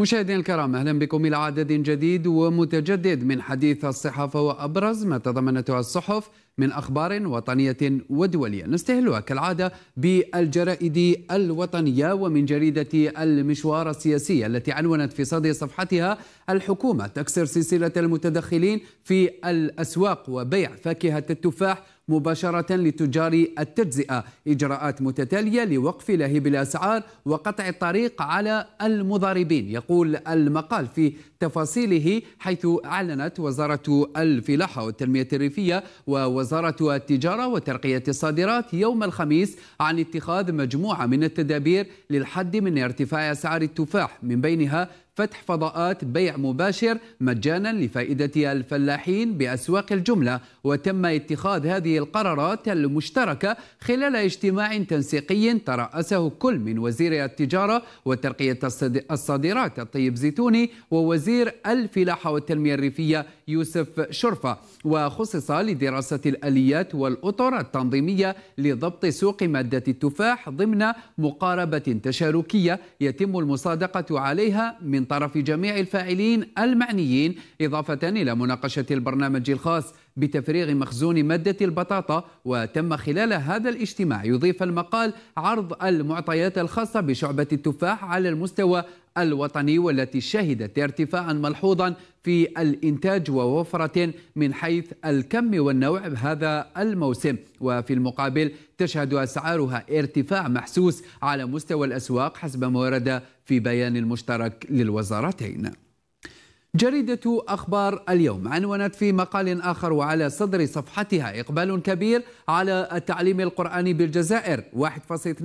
مشاهدينا الكرام اهلا بكم الى عدد جديد ومتجدد من حديث الصحافه وابرز ما تضمنته الصحف من أخبار وطنية ودولية نستهلها كالعادة بالجرائد الوطنية ومن جريدة المشوار السياسي التي عنونت في صدر صفحتها الحكومة تكسر سلسلة المتدخلين في الأسواق وبيع فاكهة التفاح مباشرة لتجار التجزئة إجراءات متتالية لوقف لهيب الأسعار وقطع الطريق على المضاربين يقول المقال في تفاصيله حيث أعلنت وزارة الفلاحة والتنمية الريفية ووزارة وزارة التجارة وترقية الصادرات يوم الخميس عن اتخاذ مجموعة من التدابير للحد من ارتفاع أسعار التفاح من بينها فتح فضاءات بيع مباشر مجانا لفائدة الفلاحين بأسواق الجملة وتم اتخاذ هذه القرارات المشتركة خلال اجتماع تنسيقي ترأسه كل من وزير التجارة وترقية الصادرات الطيب زيتوني ووزير الفلاحة والتنمية الريفية يوسف شرفة وخصص لدراسة الآليات والأطر التنظيمية لضبط سوق مادة التفاح ضمن مقاربة تشاركية يتم المصادقة عليها من طرف جميع الفاعلين المعنيين إضافة إلى مناقشة البرنامج الخاص بتفريغ مخزون مادة البطاطا وتم خلال هذا الاجتماع يضيف المقال عرض المعطيات الخاصة بشعبة التفاح على المستوى الوطني والتي شهدت ارتفاعا ملحوظا في الإنتاج ووفرة من حيث الكم والنوع هذا الموسم وفي المقابل تشهد أسعارها ارتفاع محسوس على مستوى الأسواق حسب ما ورد في بيان مشترك للوزارتين جريدة أخبار اليوم عنونت في مقال آخر وعلى صدر صفحتها إقبال كبير على التعليم القرآني بالجزائر 1.2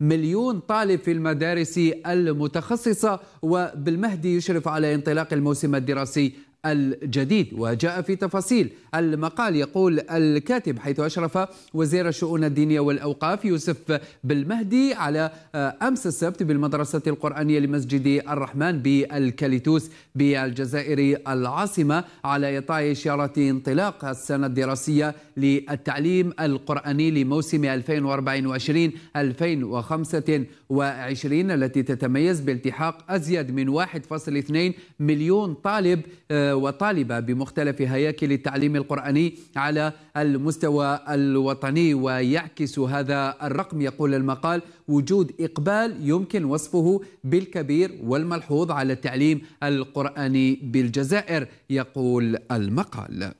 مليون طالب في المدارس المتخصصة وبالمهدي يشرف على انطلاق الموسم الدراسي الجديد وجاء في تفاصيل المقال يقول الكاتب حيث أشرف وزير الشؤون الدينية والأوقاف يوسف بالمهدي على آه، أمس السبت بالمدرسة القرآنية لمسجد الرحمن بالكاليتوس بالجزائر العاصمة على إطار إشارة انطلاق السنة الدراسية للتعليم القرآني لموسم 2024-2025 التي تتميز بالتحاق أزيد من 1.2 مليون طالب آه، وطالبة بمختلف هياكل التعليم القرآني على المستوى الوطني ويعكس هذا الرقم يقول المقال وجود إقبال يمكن وصفه بالكبير والملحوظ على التعليم القرآني بالجزائر يقول المقال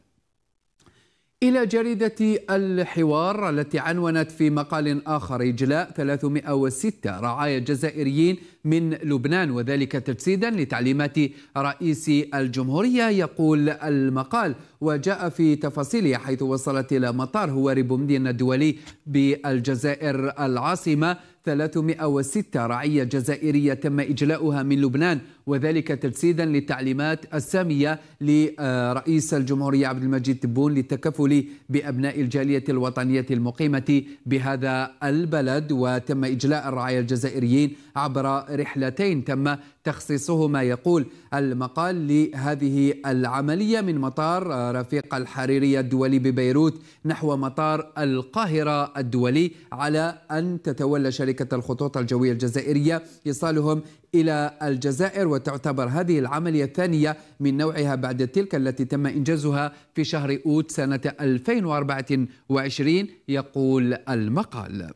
إلى جريدة الحوار التي عنونت في مقال آخر إجلاء 306 رعايا جزائريين من لبنان وذلك تجسيدا لتعليمات رئيس الجمهورية يقول المقال وجاء في تفاصيله حيث وصلت إلى مطار هواري بومدين الدولي بالجزائر العاصمة 306 رعية جزائرية تم إجلاؤها من لبنان وذلك تجسيدا للتعليمات السامية لرئيس الجمهورية عبد المجيد تبون للتكفل بأبناء الجالية الوطنية المقيمة بهذا البلد وتم إجلاء الرعايا الجزائريين عبر رحلتين تم تخصيصهما يقول المقال لهذه العملية من مطار رفيق الحريرية الدولي ببيروت نحو مطار القاهرة الدولي على أن تتولى شركة شركة الخطوط الجوية الجزائرية إيصالهم إلى الجزائر وتعتبر هذه العملية الثانية من نوعها بعد تلك التي تم إنجازها في شهر أوت سنة 2024 يقول المقال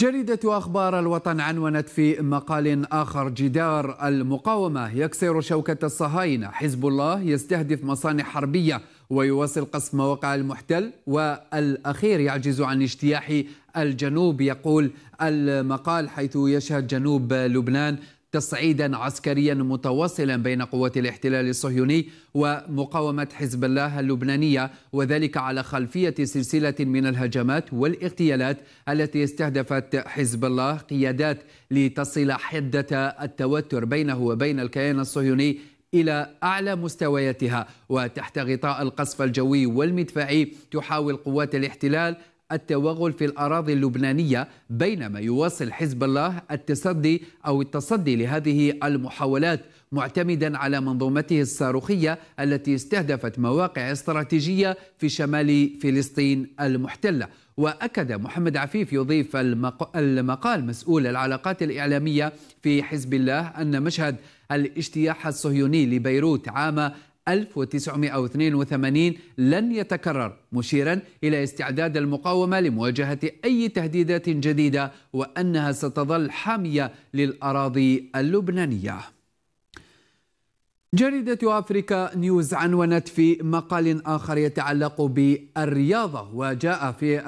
جريدة أخبار الوطن عنونت في مقال آخر جدار المقاومة يكسر شوكة الصهاينة حزب الله يستهدف مصانع حربية ويواصل قصف مواقع المحتل والأخير يعجز عن اجتياح الجنوب يقول المقال حيث يشهد جنوب لبنان تصعيدا عسكريا متواصلا بين قوات الاحتلال الصهيوني ومقاومه حزب الله اللبنانيه وذلك على خلفيه سلسله من الهجمات والاغتيالات التي استهدفت حزب الله قيادات لتصل حده التوتر بينه وبين الكيان الصهيوني إلى أعلى مستوياتها وتحت غطاء القصف الجوي والمدفعي تحاول قوات الاحتلال التوغل في الأراضي اللبنانية بينما يواصل حزب الله التصدي أو التصدي لهذه المحاولات معتمدا على منظومته الصاروخية التي استهدفت مواقع استراتيجية في شمال فلسطين المحتلة وأكد محمد عفيف يضيف المقال مسؤول العلاقات الإعلامية في حزب الله أن مشهد الاجتياح الصهيوني لبيروت عام 1982 لن يتكرر مشيرا إلى استعداد المقاومة لمواجهة أي تهديدات جديدة وأنها ستظل حامية للأراضي اللبنانية جريدة أفريكا نيوز عنونت في مقال آخر يتعلق بالرياضة وجاء في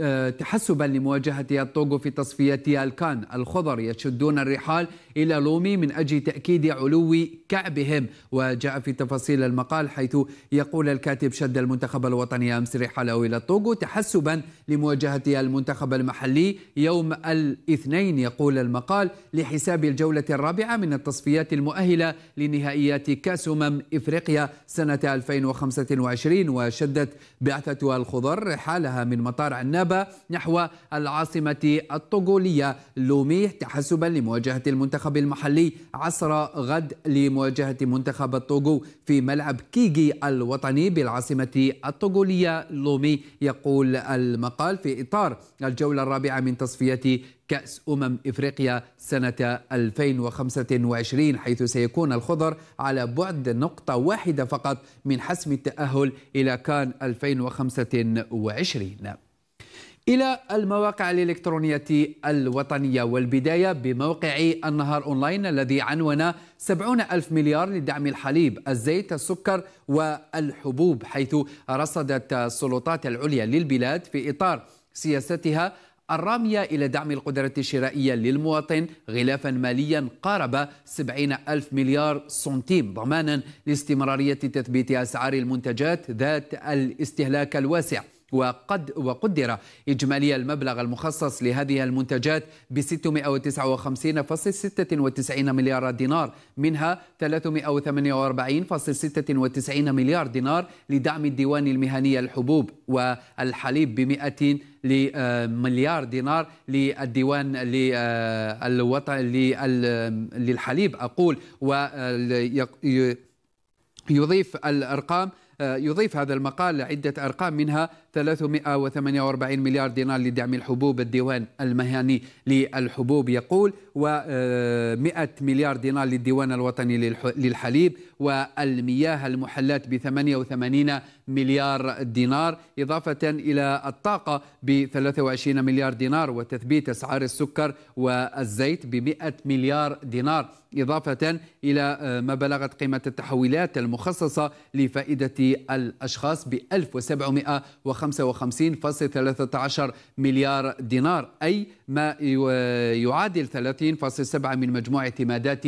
آه، تحسبا لمواجهة الطوغو في تصفية الكان الخضر يشدون الرحال إلى لومي من أجل تأكيد علو كعبهم وجاء في تفاصيل المقال حيث يقول الكاتب شد المنتخب الوطني أمس رحاله إلى الطوغو تحسبا لمواجهة المنتخب المحلي يوم الاثنين يقول المقال لحساب الجولة الرابعة من التصفيات المؤهلة لنهائيات كأس أمم إفريقيا سنة 2025 وشدت بعثة الخضر رحالها من مطار عنابة نحو العاصمة الطوغولية لومي تحسبا لمواجهة المنتخب المنتخب المحلي عصر غد لمواجهة منتخب الطوغو في ملعب كيغي الوطني بالعاصمة الطوغولية لومي يقول المقال في إطار الجولة الرابعة من تصفية كأس أمم إفريقيا سنة 2025 حيث سيكون الخضر على بعد نقطة واحدة فقط من حسم التأهل إلى كان 2025 إلى المواقع الإلكترونية الوطنية والبداية بموقع النهار أونلاين الذي عنون 70 ألف مليار لدعم الحليب الزيت السكر والحبوب حيث رصدت السلطات العليا للبلاد في إطار سياستها الرامية إلى دعم القدرة الشرائية للمواطن غلافا ماليا قارب 70 ألف مليار سنتيم ضمانا لاستمرارية تثبيت أسعار المنتجات ذات الاستهلاك الواسع وقد وقدر إجمالي المبلغ المخصص لهذه المنتجات ب 659.96 مليار دينار منها 348.96 مليار دينار لدعم الديوان المهني الحبوب والحليب ب 100 آه، مليار دينار للديوان للوطن آه، للحليب أقول ويضيف آه، الأرقام يضيف هذا المقال عدة أرقام منها 348 مليار دينار لدعم الحبوب الديوان المهني للحبوب يقول و100 مليار دينار للديوان الوطني للحليب والمياه المحلات ب 88 مليار دينار إضافة إلى الطاقة ب 23 مليار دينار وتثبيت أسعار السكر والزيت ب 100 مليار دينار إضافة إلى ما بلغت قيمة التحويلات المخصصة لفائدة الأشخاص ب 1750 55.13 مليار دينار أي ما يعادل 30.7 من مجموع اعتمادات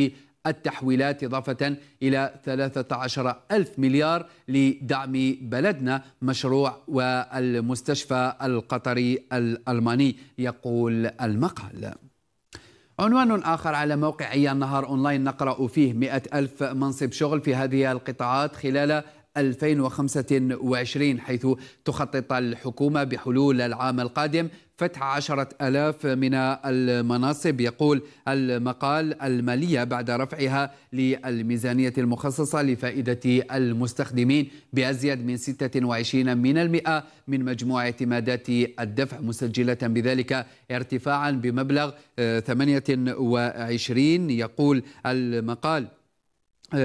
التحويلات إضافة إلى 13 ألف مليار لدعم بلدنا مشروع والمستشفى القطري الألماني يقول المقال عنوان آخر على موقع النهار نهار أونلاين نقرأ فيه 100 ألف منصب شغل في هذه القطاعات خلال 2025 حيث تخطط الحكومة بحلول العام القادم فتح عشرة ألاف من المناصب يقول المقال المالية بعد رفعها للميزانية المخصصة لفائدة المستخدمين بأزيد من 26 من المئة من مجموع اعتمادات الدفع مسجلة بذلك ارتفاعا بمبلغ 28 يقول المقال 289.74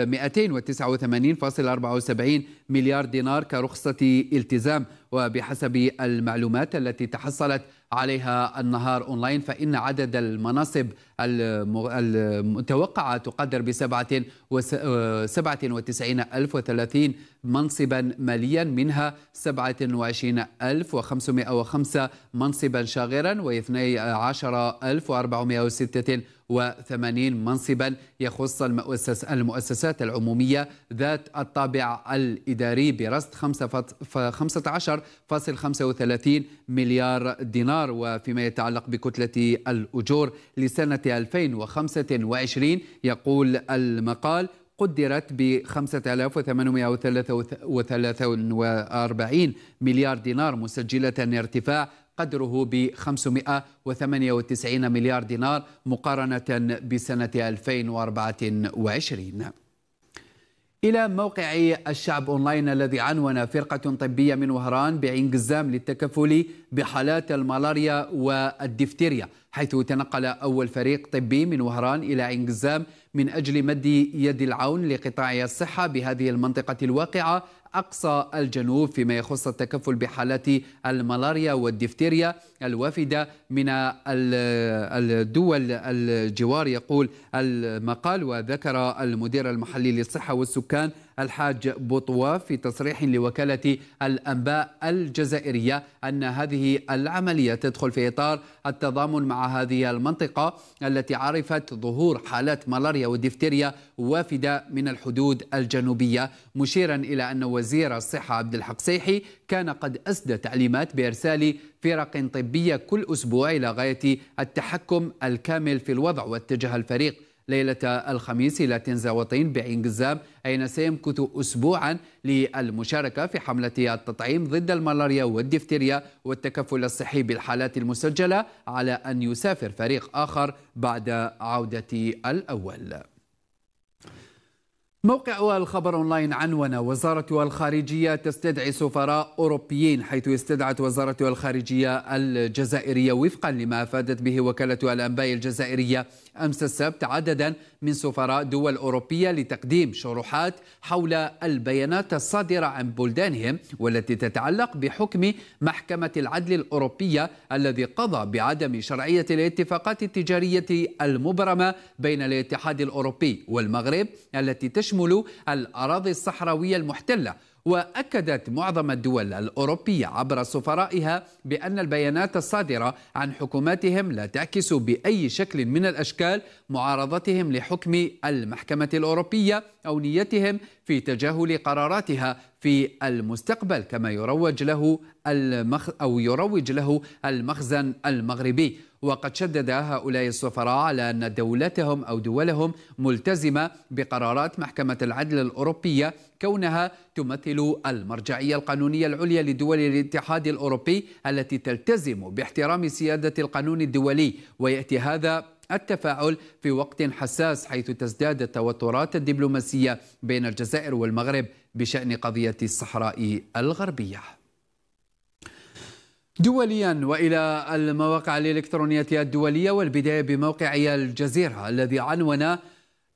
مليار دينار كرخصة التزام وبحسب المعلومات التي تحصلت عليها النهار اونلاين فان عدد المناصب المتوقعه تقدر ب 97030 منصبا ماليا منها 27505 منصبا شاغرا و 12406 وثمانين منصبا يخص المؤسس المؤسسات العمومية ذات الطابع الإداري برصد 15.35 مليار دينار وفيما يتعلق بكتلة الأجور لسنة 2025 يقول المقال قدرت ب 5843 مليار دينار مسجلة ارتفاع قدره ب 598 مليار دينار مقارنة بسنة 2024 إلى موقع الشعب أونلاين الذي عنون فرقة طبية من وهران بعين قزام للتكفل بحالات الملاريا والدفتيريا حيث تنقل أول فريق طبي من وهران إلى عين قزام من أجل مد يد العون لقطاع الصحة بهذه المنطقة الواقعة أقصى الجنوب فيما يخص التكفل بحالات الملاريا والدفتيريا الوافدة من الدول الجوار يقول المقال وذكر المدير المحلي للصحة والسكان الحاج بوطواف في تصريح لوكالة الأنباء الجزائرية أن هذه العملية تدخل في إطار التضامن مع هذه المنطقة التي عرفت ظهور حالات ملاريا ودفتيريا وافدة من الحدود الجنوبية مشيرا إلى أن وزير الصحة عبد الحق سيحي كان قد أسدى تعليمات بإرسال فرق طبية كل أسبوع إلى غاية التحكم الكامل في الوضع واتجه الفريق ليلة الخميس إلى تنزاوطين بعين قزام أين سيمكث أسبوعا للمشاركة في حملة التطعيم ضد الملاريا والدفتيريا والتكفل الصحي بالحالات المسجلة على أن يسافر فريق آخر بعد عودة الأول موقع الخبر اونلاين عنون وزارة الخارجية تستدعي سفراء أوروبيين حيث استدعت وزارة الخارجية الجزائرية وفقا لما أفادت به وكالة الأنباء الجزائرية أمس السبت عددا من سفراء دول أوروبية لتقديم شروحات حول البيانات الصادرة عن بلدانهم والتي تتعلق بحكم محكمة العدل الأوروبية الذي قضى بعدم شرعية الاتفاقات التجارية المبرمة بين الاتحاد الأوروبي والمغرب التي تشمل الأراضي الصحراوية المحتلة وأكدت معظم الدول الأوروبية عبر سفرائها بأن البيانات الصادرة عن حكوماتهم لا تعكس بأي شكل من الأشكال معارضتهم لحكم المحكمة الأوروبية أو نيتهم في تجاهل قراراتها في المستقبل كما يروج له المخ أو يروج له المخزن المغربي وقد شدد هؤلاء السفراء على أن دولتهم أو دولهم ملتزمة بقرارات محكمة العدل الأوروبية كونها تمثل المرجعية القانونية العليا لدول الاتحاد الأوروبي التي تلتزم باحترام سيادة القانون الدولي ويأتي هذا التفاعل في وقت حساس حيث تزداد التوترات الدبلوماسية بين الجزائر والمغرب بشأن قضية الصحراء الغربية دوليا والى المواقع الالكترونيه الدوليه والبدايه بموقع الجزيره الذي عنون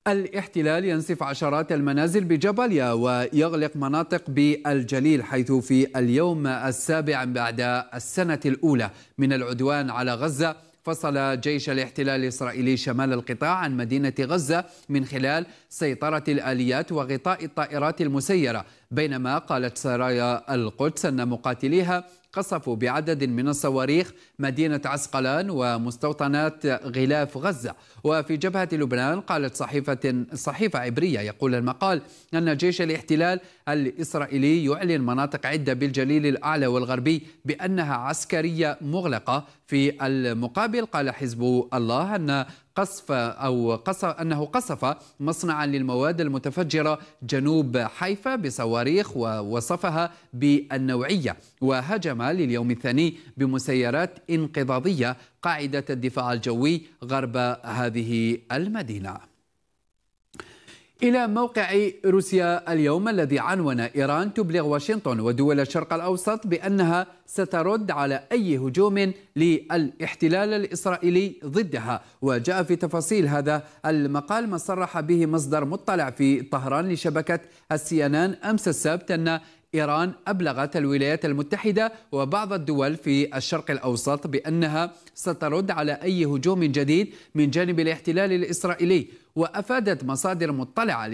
الاحتلال ينسف عشرات المنازل بجبليا ويغلق مناطق بالجليل حيث في اليوم السابع بعد السنه الاولى من العدوان على غزه فصل جيش الاحتلال الاسرائيلي شمال القطاع عن مدينه غزه من خلال سيطره الاليات وغطاء الطائرات المسيره بينما قالت سرايا القدس ان مقاتليها قصفوا بعدد من الصواريخ مدينة عسقلان ومستوطنات غلاف غزة وفي جبهة لبنان قالت صحيفة, صحيفة عبرية يقول المقال أن جيش الاحتلال الإسرائيلي يعلن مناطق عدة بالجليل الأعلى والغربي بأنها عسكرية مغلقة في المقابل قال حزب الله أن قصف أو قصف أنه قصف مصنعا للمواد المتفجرة جنوب حيفا بصواريخ ووصفها بالنوعية وهجم لليوم الثاني بمسيرات انقضاضية قاعدة الدفاع الجوي غرب هذه المدينة إلى موقع روسيا اليوم الذي عنون إيران تبلغ واشنطن ودول الشرق الأوسط بأنها سترد على أي هجوم للاحتلال الإسرائيلي ضدها وجاء في تفاصيل هذا المقال ما صرح به مصدر مطلع في طهران لشبكة السي أن أمس السبت أن إيران أبلغت الولايات المتحدة وبعض الدول في الشرق الأوسط بأنها سترد على أي هجوم جديد من جانب الاحتلال الإسرائيلي وأفادت مصادر مطلعة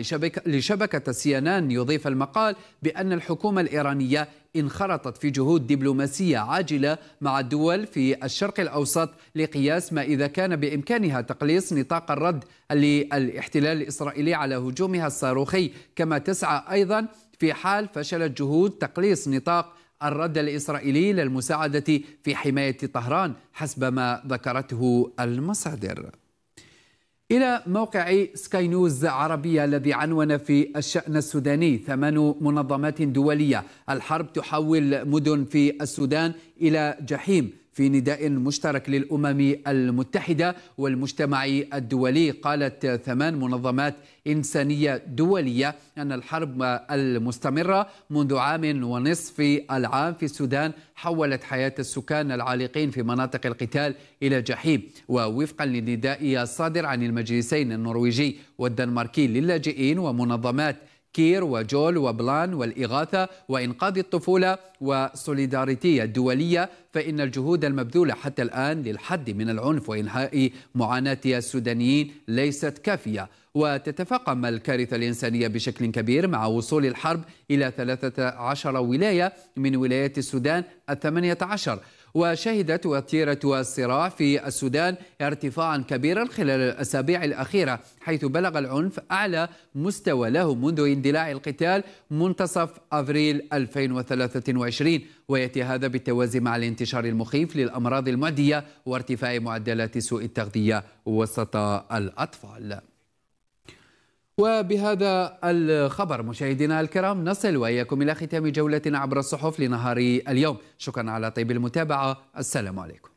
لشبكة سيانان يضيف المقال بأن الحكومة الإيرانية انخرطت في جهود دبلوماسية عاجلة مع الدول في الشرق الأوسط لقياس ما إذا كان بإمكانها تقليص نطاق الرد للاحتلال الإسرائيلي على هجومها الصاروخي كما تسعى أيضا في حال فشلت جهود تقليص نطاق الرد الإسرائيلي للمساعدة في حماية طهران حسب ما ذكرته المصادر إلى موقع سكاي نيوز عربية الذي عنون في الشأن السوداني ثمان منظمات دولية الحرب تحول مدن في السودان إلى جحيم في نداء مشترك للأمم المتحدة والمجتمع الدولي قالت ثمان منظمات إنسانية دولية أن الحرب المستمرة منذ عام ونصف العام في السودان حولت حياة السكان العالقين في مناطق القتال إلى جحيم ووفقا للنداء الصادر عن المجلسين النرويجي والدنماركي للاجئين ومنظمات كير وجول وبلان والإغاثة وإنقاذ الطفولة وسوليداريتية الدولية فإن الجهود المبذولة حتى الآن للحد من العنف وإنهاء معاناة السودانيين ليست كافية وتتفاقم الكارثة الإنسانية بشكل كبير مع وصول الحرب إلى 13 ولاية من ولايات السودان الثمانية عشر وشهدت وتيرة الصراع في السودان ارتفاعا كبيرا خلال الأسابيع الأخيرة حيث بلغ العنف أعلى مستوى له منذ اندلاع القتال منتصف أبريل 2023 ويأتي هذا بالتوازي مع الانتشار المخيف للأمراض المعدية وارتفاع معدلات سوء التغذية وسط الأطفال وبهذا الخبر مشاهدينا الكرام نصل واياكم الى ختام جولتنا عبر الصحف لنهار اليوم شكرا على طيب المتابعه السلام عليكم